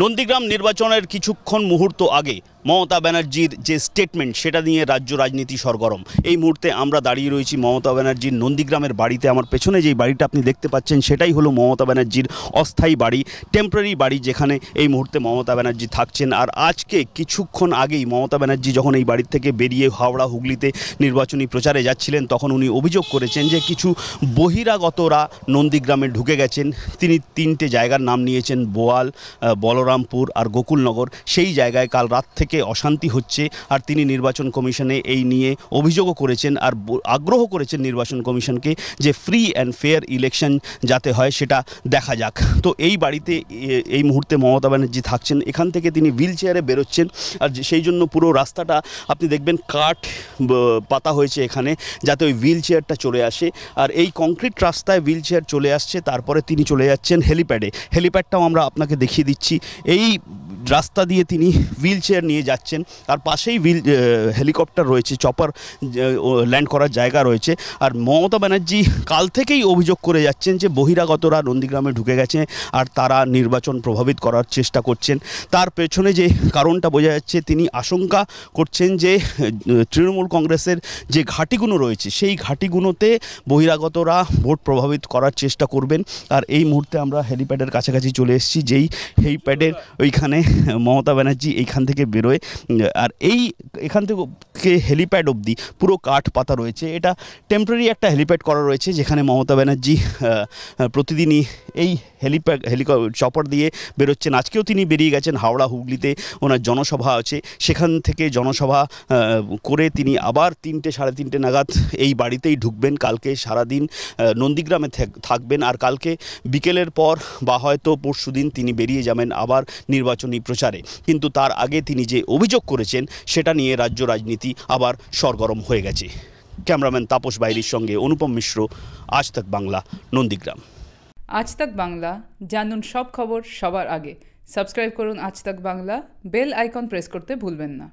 নন্দীগ্রাম নির্বাচনের কিছুক্ষণ মুহূর্ত আগে মমতা ব্যানার্জির যে স্টেটমেন্ট সেটা নিয়ে রাজ্য রাজনীতি সরগরম এই মুহূর্তে আমরা দাঁড়িয়ে রয়েছি মমতা ব্যানার্জির নন্দীগ্রামের বাড়িতে আমার পেছনে যেই বাড়িটা আপনি দেখতে পাচ্ছেন সেটাই হলো মমতা ব্যানার্জির অস্থায়ী বাড়ি টেম্পোরারি বাড়ি যেখানে এই মুহূর্তে মমতা ব্যানার্জি থাকছেন আর আজকে কিছুক্ষণ আগেই মমতা ব্যানার্জি যখন এই বাড়ির থেকে বেরিয়ে হাওড়া হুগলিতে নির্বাচনী প্রচারে যাচ্ছিলেন তখন উনি অভিযোগ করেছেন যে কিছু বহিরাগতরা নন্দীগ্রামে ঢুকে গেছেন তিনি তিনটে জায়গার নাম নিয়েছেন বোয়াল বলরামপুর আর গোকুলনগর সেই জায়গায় কাল রাত থেকে থেকে অশান্তি হচ্ছে আর তিনি নির্বাচন কমিশনে এই নিয়ে অভিযোগও করেছেন আর আগ্রহ করেছেন নির্বাচন কমিশনকে যে ফ্রি অ্যান্ড ফেয়ার ইলেকশন যাতে হয় সেটা দেখা যাক তো এই বাড়িতে এই মুহূর্তে মমতা ব্যানার্জি থাকছেন এখান থেকে তিনি হুইল চেয়ারে বেরোচ্ছেন আর সেই জন্য পুরো রাস্তাটা আপনি দেখবেন কাঠ পাতা হয়েছে এখানে যাতে ওই হুইল চেয়ারটা চলে আসে আর এই কংক্রিট রাস্তায় হুইল চেয়ার চলে আসছে তারপরে তিনি চলে যাচ্ছেন হেলিপ্যাডে হেলিপ্যাডটাও আমরা আপনাকে দেখিয়ে দিচ্ছি এই রাস্তা দিয়ে তিনি হুইল চেয়ার নিয়ে যাচ্ছেন তার পাশেই হুইল হেলিকপ্টার রয়েছে চপার ল্যান্ড করার জায়গা রয়েছে আর মমতা ব্যানার্জি কাল থেকেই অভিযোগ করে যাচ্ছেন যে বহিরাগতরা নন্দীগ্রামে ঢুকে গেছে আর তারা নির্বাচন প্রভাবিত করার চেষ্টা করছেন তার পেছনে যে কারণটা বোঝা যাচ্ছে তিনি আশঙ্কা করছেন যে তৃণমূল কংগ্রেসের যে ঘাটিগুলো রয়েছে সেই ঘাটিগুলোতে বহিরাগতরা ভোট প্রভাবিত করার চেষ্টা করবেন আর এই মুহূর্তে আমরা হেলিপ্যাডের কাছাকাছি চলে এসেছি যেই হেলিপ্যাডের ওইখানে মমতা ব্যানার্জি এইখান থেকে বেরোয় আর এই এখান থেকে থেকে হেলিপ্যাড অবধি পুরো কাঠ পাতা রয়েছে এটা টেম্পোরারি একটা হেলিপ্যাড করা রয়েছে যেখানে মমতা ব্যানার্জি প্রতিদিনই এই হেলিপ্যাড হেলিক চপার দিয়ে বেরোচ্ছেন আজকেও তিনি বেরিয়ে গেছেন হাওড়া হুগলিতে ওনার জনসভা আছে সেখান থেকে জনসভা করে তিনি আবার তিনটে সাড়ে তিনটে নাগাদ এই বাড়িতেই ঢুকবেন কালকে সারাদিন নন্দীগ্রামে থাকবেন আর কালকে বিকেলের পর বা হয়তো পরশু দিন তিনি বেরিয়ে যাবেন আবার নির্বাচনী প্রচারে কিন্তু তার আগে তিনি যে অভিযোগ করেছেন সেটা নিয়ে রাজ্য রাজনীতি রাজনীতি আবার সরগরম হয়ে গেছে ক্যামেরাম্যান তাপস বাইরির সঙ্গে অনুপম মিশ্র আজ তাক বাংলা নন্দীগ্রাম আজ তাক বাংলা জানুন সব খবর সবার আগে সাবস্ক্রাইব করুন আজ তাক বাংলা বেল আইকন প্রেস করতে ভুলবেন না